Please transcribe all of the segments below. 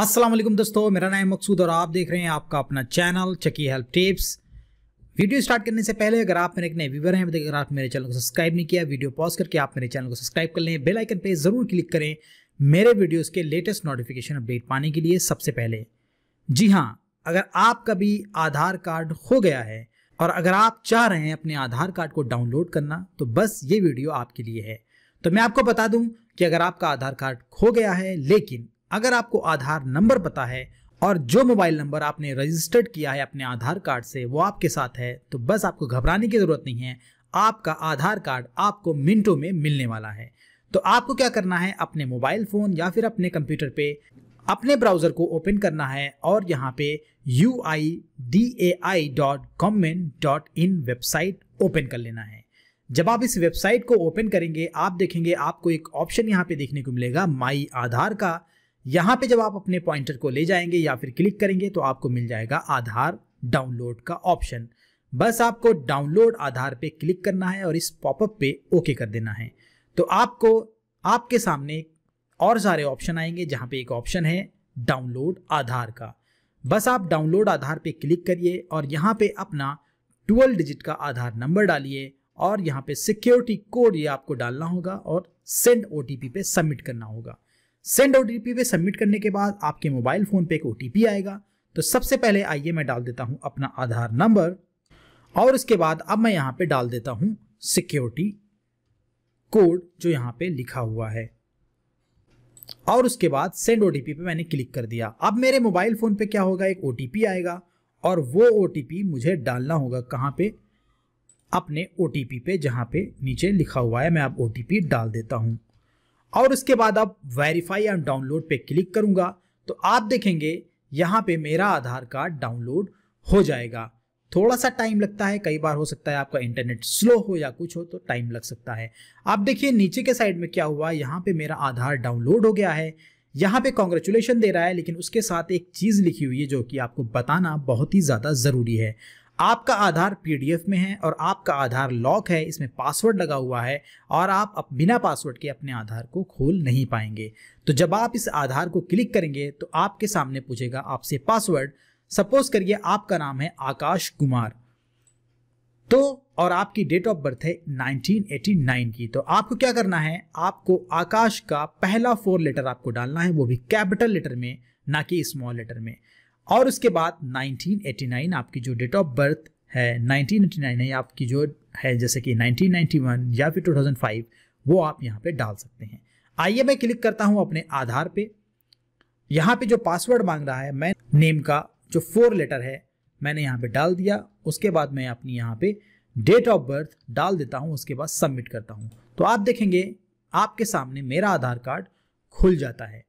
अस्सलाम वालेकुम दोस्तों मेरा नाम मकसूद और आप देख रहे हैं आपका अपना चैनल चकी हेल्प टिप्स वीडियो स्टार्ट करने से पहले अगर आप मेरे एक नए व्यूवर हैं अगर आप मेरे चैनल को सब्सक्राइब नहीं किया वीडियो पॉज करके आप मेरे चैनल को सब्सक्राइब कर लें बेल आइकन पे ज़रूर क्लिक करें मेरे वीडियोस के लेटेस्ट नोटिफिकेशन अपडेट पाने के लिए सबसे पहले जी हाँ अगर आपका भी आधार कार्ड हो गया है और अगर आप चाह रहे हैं अपने आधार कार्ड को डाउनलोड करना तो बस ये वीडियो आपके लिए है तो मैं आपको बता दूं कि अगर आपका आधार कार्ड खो गया है लेकिन अगर आपको आधार नंबर पता है और जो मोबाइल नंबर आपने रजिस्टर्ड किया है अपने आधार कार्ड से वो आपके साथ है तो बस आपको घबराने की ज़रूरत नहीं है आपका आधार कार्ड आपको मिनटों में मिलने वाला है तो आपको क्या करना है अपने मोबाइल फ़ोन या फिर अपने कंप्यूटर पे अपने ब्राउज़र को ओपन करना है और यहाँ पे U I D A I dot government dot in website open कर लेना है जब आप इस वेबसाइट को ओपन करेंगे आप देखेंगे आपको एक ऑप्शन यहाँ पे देखने को मिलेगा माई आधार का यहाँ पे जब आप अपने पॉइंटर को ले जाएंगे या फिर क्लिक करेंगे तो आपको मिल जाएगा आधार डाउनलोड का ऑप्शन बस आपको डाउनलोड आधार पे क्लिक करना है और इस पॉपअप पे ओके कर देना है तो आपको आपके सामने और सारे ऑप्शन आएंगे जहाँ पे एक ऑप्शन है डाउनलोड आधार का बस आप डाउनलोड आधार पे क्लिक करिए और यहाँ पे अपना ट्वेल्व डिजिट का आधार नंबर डालिए और यहाँ पे सिक्योरिटी कोड ये आपको डालना होगा और सेंड ओ पे सबमिट करना होगा सेंड ओ टी पे सबमिट करने के बाद आपके मोबाइल फ़ोन पे एक ओ आएगा तो सबसे पहले आइए मैं डाल देता हूँ अपना आधार नंबर और उसके बाद अब मैं यहाँ पे डाल देता हूँ सिक्योरिटी कोड जो यहाँ पे लिखा हुआ है और उसके बाद सेंड ओ पे मैंने क्लिक कर दिया अब मेरे मोबाइल फ़ोन पे क्या होगा एक ओ आएगा और वो ओ मुझे डालना होगा कहाँ पे अपने ओ पे जहाँ पे नीचे लिखा हुआ है मैं अब ओ डाल देता हूँ और उसके बाद अब वेरीफाई एंड डाउनलोड पे क्लिक करूँगा तो आप देखेंगे यहाँ पे मेरा आधार कार्ड डाउनलोड हो जाएगा थोड़ा सा टाइम लगता है कई बार हो सकता है आपका इंटरनेट स्लो हो या कुछ हो तो टाइम लग सकता है आप देखिए नीचे के साइड में क्या हुआ यहाँ पे मेरा आधार डाउनलोड हो गया है यहाँ पे कॉन्ग्रेचुलेशन दे रहा है लेकिन उसके साथ एक चीज़ लिखी हुई है जो कि आपको बताना बहुत ही ज़्यादा ज़रूरी है आपका आधार पी में है और आपका आधार लॉक है इसमें पासवर्ड लगा हुआ है और आप अब बिना पासवर्ड के अपने आधार को खोल नहीं पाएंगे तो जब आप इस आधार को क्लिक करेंगे तो आपके सामने पूछेगा आपसे पासवर्ड सपोज करिए आपका नाम है आकाश कुमार तो और आपकी डेट ऑफ बर्थ है 1989 की तो आपको क्या करना है आपको आकाश का पहला फोर लेटर आपको डालना है वो भी कैपिटल लेटर में ना कि स्मॉल लेटर में और उसके बाद 1989 आपकी जो डेट ऑफ बर्थ है 1989 है आपकी जो है जैसे कि 1991 या फिर 2005 वो आप यहाँ पे डाल सकते हैं आइए मैं क्लिक करता हूँ अपने आधार पे यहाँ पे जो पासवर्ड मांग रहा है मैं नेम का जो फोर लेटर है मैंने यहाँ पे डाल दिया उसके बाद मैं अपनी यहाँ पे डेट ऑफ बर्थ डाल देता हूँ उसके बाद सबमिट करता हूँ तो आप देखेंगे आपके सामने मेरा आधार कार्ड खुल जाता है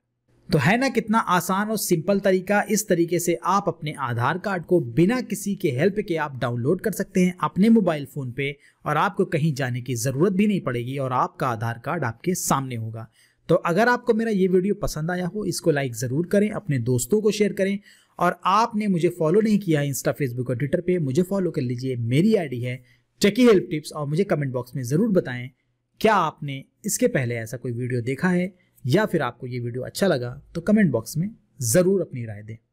तो है ना कितना आसान और सिंपल तरीका इस तरीके से आप अपने आधार कार्ड को बिना किसी के हेल्प के आप डाउनलोड कर सकते हैं अपने मोबाइल फ़ोन पे और आपको कहीं जाने की ज़रूरत भी नहीं पड़ेगी और आपका आधार कार्ड आपके सामने होगा तो अगर आपको मेरा ये वीडियो पसंद आया हो इसको लाइक ज़रूर करें अपने दोस्तों को शेयर करें और आपने मुझे फॉलो नहीं किया इंस्टा फेसबुक और ट्विटर पर मुझे फॉलो कर लीजिए मेरी आई है चेकी हेल्प टिप्स और मुझे कमेंट बॉक्स में ज़रूर बताएं क्या आपने इसके पहले ऐसा कोई वीडियो देखा है या फिर आपको ये वीडियो अच्छा लगा तो कमेंट बॉक्स में ज़रूर अपनी राय दें